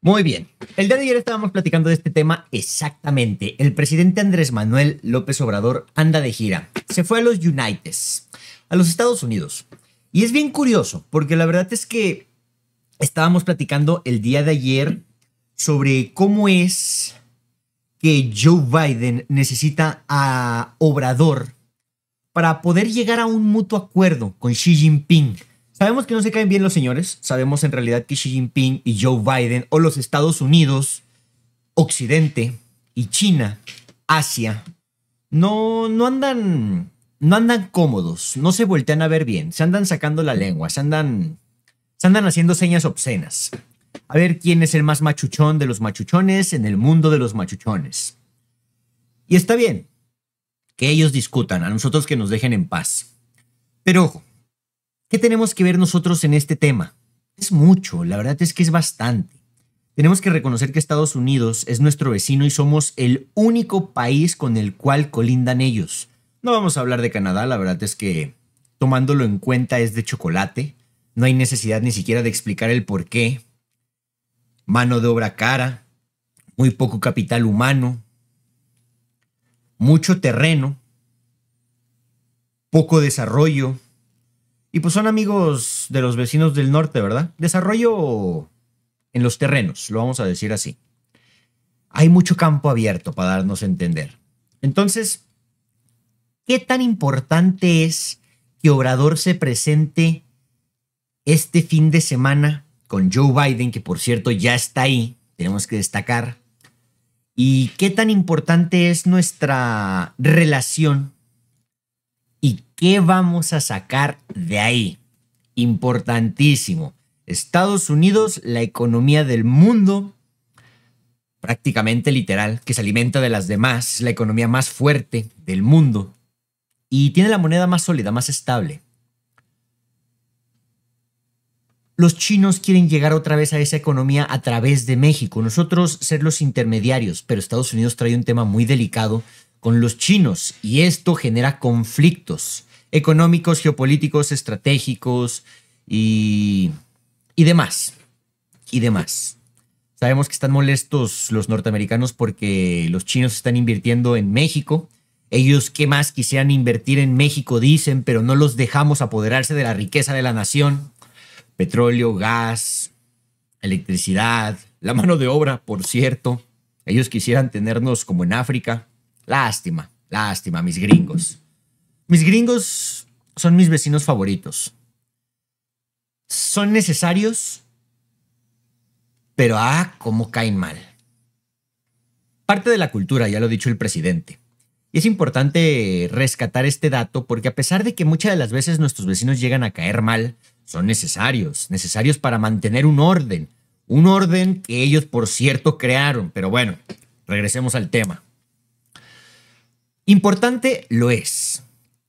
Muy bien, el día de ayer estábamos platicando de este tema exactamente. El presidente Andrés Manuel López Obrador anda de gira. Se fue a los United, a los Estados Unidos. Y es bien curioso, porque la verdad es que estábamos platicando el día de ayer sobre cómo es que Joe Biden necesita a Obrador para poder llegar a un mutuo acuerdo con Xi Jinping. Sabemos que no se caen bien los señores, sabemos en realidad que Xi Jinping y Joe Biden o los Estados Unidos, Occidente y China, Asia, no, no andan no andan cómodos, no se voltean a ver bien, se andan sacando la lengua, se andan, se andan haciendo señas obscenas. A ver quién es el más machuchón de los machuchones en el mundo de los machuchones. Y está bien que ellos discutan, a nosotros que nos dejen en paz. Pero ojo, ¿Qué tenemos que ver nosotros en este tema? Es mucho, la verdad es que es bastante. Tenemos que reconocer que Estados Unidos es nuestro vecino y somos el único país con el cual colindan ellos. No vamos a hablar de Canadá, la verdad es que tomándolo en cuenta es de chocolate. No hay necesidad ni siquiera de explicar el por qué. Mano de obra cara, muy poco capital humano, mucho terreno, poco desarrollo, y pues son amigos de los vecinos del norte, ¿verdad? Desarrollo en los terrenos, lo vamos a decir así. Hay mucho campo abierto para darnos a entender. Entonces, ¿qué tan importante es que Obrador se presente este fin de semana con Joe Biden, que por cierto ya está ahí, tenemos que destacar? ¿Y qué tan importante es nuestra relación ¿Qué vamos a sacar de ahí? Importantísimo. Estados Unidos, la economía del mundo, prácticamente literal, que se alimenta de las demás, es la economía más fuerte del mundo y tiene la moneda más sólida, más estable. Los chinos quieren llegar otra vez a esa economía a través de México, nosotros ser los intermediarios, pero Estados Unidos trae un tema muy delicado con los chinos y esto genera conflictos económicos, geopolíticos, estratégicos y, demás. Y demás. Sabemos que están molestos los norteamericanos porque los chinos están invirtiendo en México. Ellos qué más quisieran invertir en México, dicen, pero no los dejamos apoderarse de la riqueza de la nación. Petróleo, gas, electricidad, la mano de obra, por cierto. Ellos quisieran tenernos como en África. Lástima, lástima, mis gringos. Mis gringos son mis vecinos favoritos. Son necesarios, pero ah, cómo caen mal. Parte de la cultura, ya lo ha dicho el presidente. Y es importante rescatar este dato porque a pesar de que muchas de las veces nuestros vecinos llegan a caer mal, son necesarios, necesarios para mantener un orden, un orden que ellos por cierto crearon, pero bueno, regresemos al tema. Importante lo es,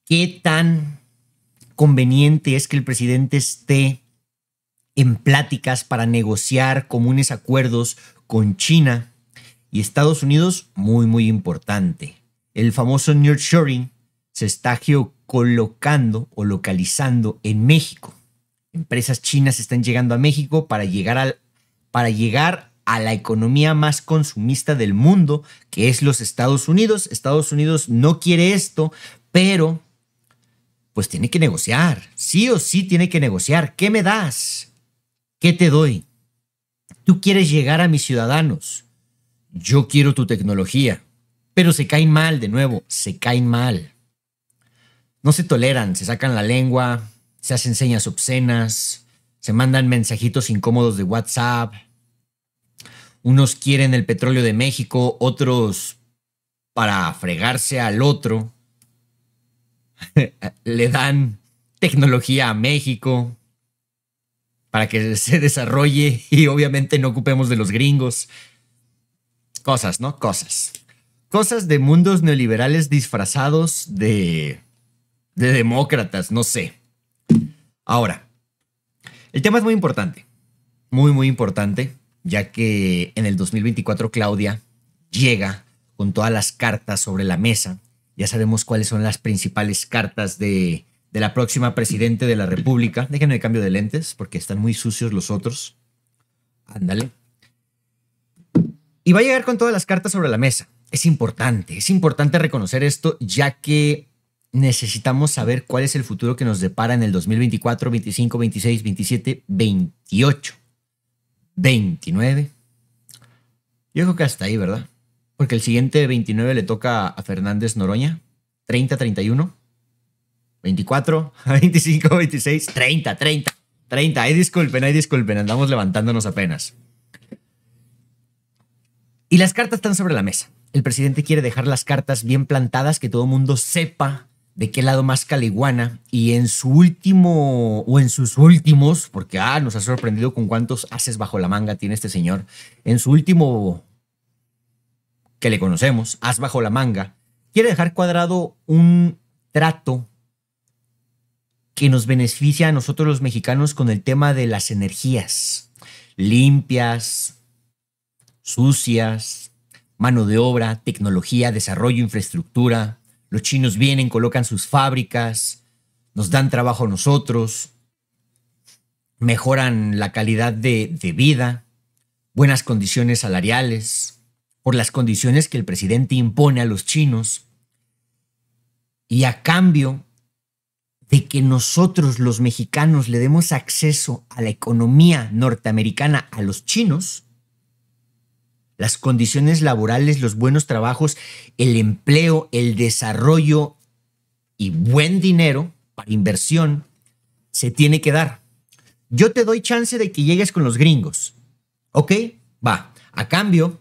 qué tan conveniente es que el presidente esté en pláticas para negociar comunes acuerdos con China y Estados Unidos, muy, muy importante. El famoso nearshoring se está geocolocando o localizando en México. Empresas chinas están llegando a México para llegar, al, para llegar a la economía más consumista del mundo, que es los Estados Unidos. Estados Unidos no quiere esto, pero pues tiene que negociar, sí o sí tiene que negociar. ¿Qué me das? ¿Qué te doy? Tú quieres llegar a mis ciudadanos. Yo quiero tu tecnología. Pero se caen mal, de nuevo, se caen mal. No se toleran, se sacan la lengua, se hacen señas obscenas, se mandan mensajitos incómodos de WhatsApp. Unos quieren el petróleo de México, otros para fregarse al otro. le dan tecnología a México para que se desarrolle y obviamente no ocupemos de los gringos. Cosas, ¿no? Cosas. Cosas de mundos neoliberales disfrazados de, de demócratas, no sé. Ahora, el tema es muy importante, muy, muy importante, ya que en el 2024 Claudia llega con todas las cartas sobre la mesa ya sabemos cuáles son las principales cartas de, la próxima presidente de la República. Déjenme el cambio de lentes porque están muy sucios los otros. Ándale. Y va a llegar con todas las cartas sobre la mesa. Es importante, es importante reconocer esto ya que necesitamos saber cuál es el futuro que nos depara en el 2024, 25, 26, 27, 28, 29. Yo creo que hasta ahí, ¿verdad? Porque el siguiente 29 le toca a Fernández Noroña. 30-31. 24, 25, 26, 30, 30. 30. Ay, disculpen, ay, disculpen. Andamos levantándonos apenas. Y las cartas están sobre la mesa. El presidente quiere dejar las cartas bien plantadas, que todo el mundo sepa de qué lado más caliguana. Y en su último, o en sus últimos, porque ah, nos ha sorprendido con cuántos haces bajo la manga tiene este señor, en su último que le conocemos, haz Bajo la Manga, quiere dejar cuadrado un trato que nos beneficia a nosotros los mexicanos con el tema de las energías limpias, sucias, mano de obra, tecnología, desarrollo, infraestructura. Los chinos vienen, colocan sus fábricas, nos dan trabajo a nosotros, mejoran la calidad de, de vida, buenas condiciones salariales, por las condiciones que el presidente impone a los chinos y a cambio de que nosotros los mexicanos le demos acceso a la economía norteamericana a los chinos, las condiciones laborales, los buenos trabajos, el empleo, el desarrollo y buen dinero para inversión se tiene que dar. Yo te doy chance de que llegues con los gringos. ¿Ok? Va. A cambio,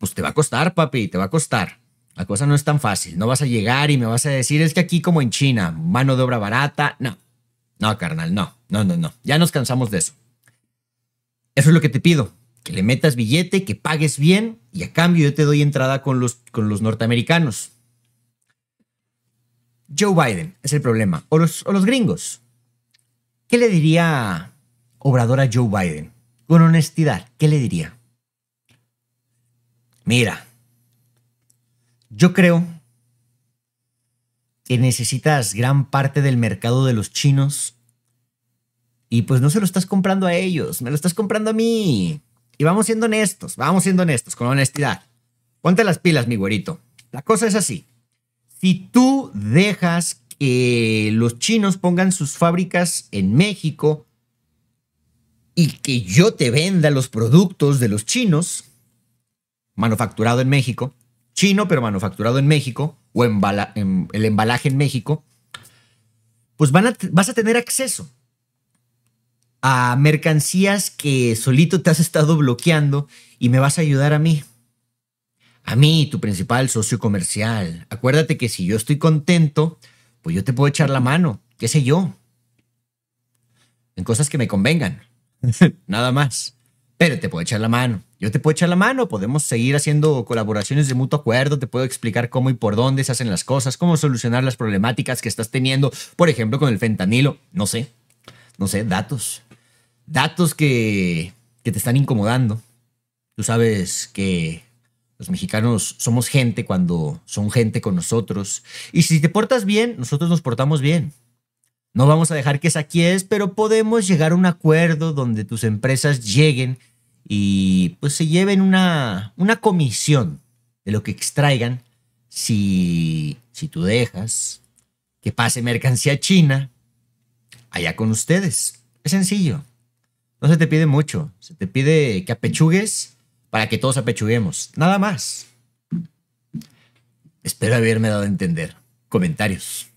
pues te va a costar, papi, te va a costar. La cosa no es tan fácil. No vas a llegar y me vas a decir, es que aquí como en China, mano de obra barata. No, no, carnal, no, no, no, no. Ya nos cansamos de eso. Eso es lo que te pido. Que le metas billete, que pagues bien y a cambio yo te doy entrada con los, con los norteamericanos. Joe Biden es el problema. O los, o los gringos. ¿Qué le diría obradora Joe Biden? Con honestidad, ¿qué le diría? Mira, yo creo que necesitas gran parte del mercado de los chinos y pues no se lo estás comprando a ellos, me lo estás comprando a mí. Y vamos siendo honestos, vamos siendo honestos, con honestidad. Ponte las pilas, mi güerito. La cosa es así. Si tú dejas que los chinos pongan sus fábricas en México y que yo te venda los productos de los chinos, manufacturado en México, chino pero manufacturado en México, o em, el embalaje en México, pues vas a tener acceso a mercancías que solito te has estado bloqueando y me vas a ayudar a mí. A mí, tu principal socio comercial. Acuérdate que si yo estoy contento, pues yo te puedo echar la mano, qué sé yo. En cosas que me convengan. Nada más. Pero te puedo echar la mano yo te puedo echar la mano, podemos seguir haciendo colaboraciones de mutuo acuerdo, te puedo explicar cómo y por dónde se hacen las cosas, cómo solucionar las problemáticas que estás teniendo, por ejemplo, con el fentanilo, no sé, no sé, datos, datos que, te están incomodando. Tú sabes que los mexicanos somos gente cuando son gente con nosotros, y si te portas bien, nosotros nos portamos bien. No vamos a dejar que saquees, pero podemos llegar a un acuerdo donde tus empresas lleguen y pues se lleven una, una comisión de lo que extraigan si, si tú dejas que pase mercancía china allá con ustedes. Es sencillo. No se te pide mucho. Se te pide que apechugues para que todos apechuguemos. Nada más. Espero haberme dado a entender. Comentarios.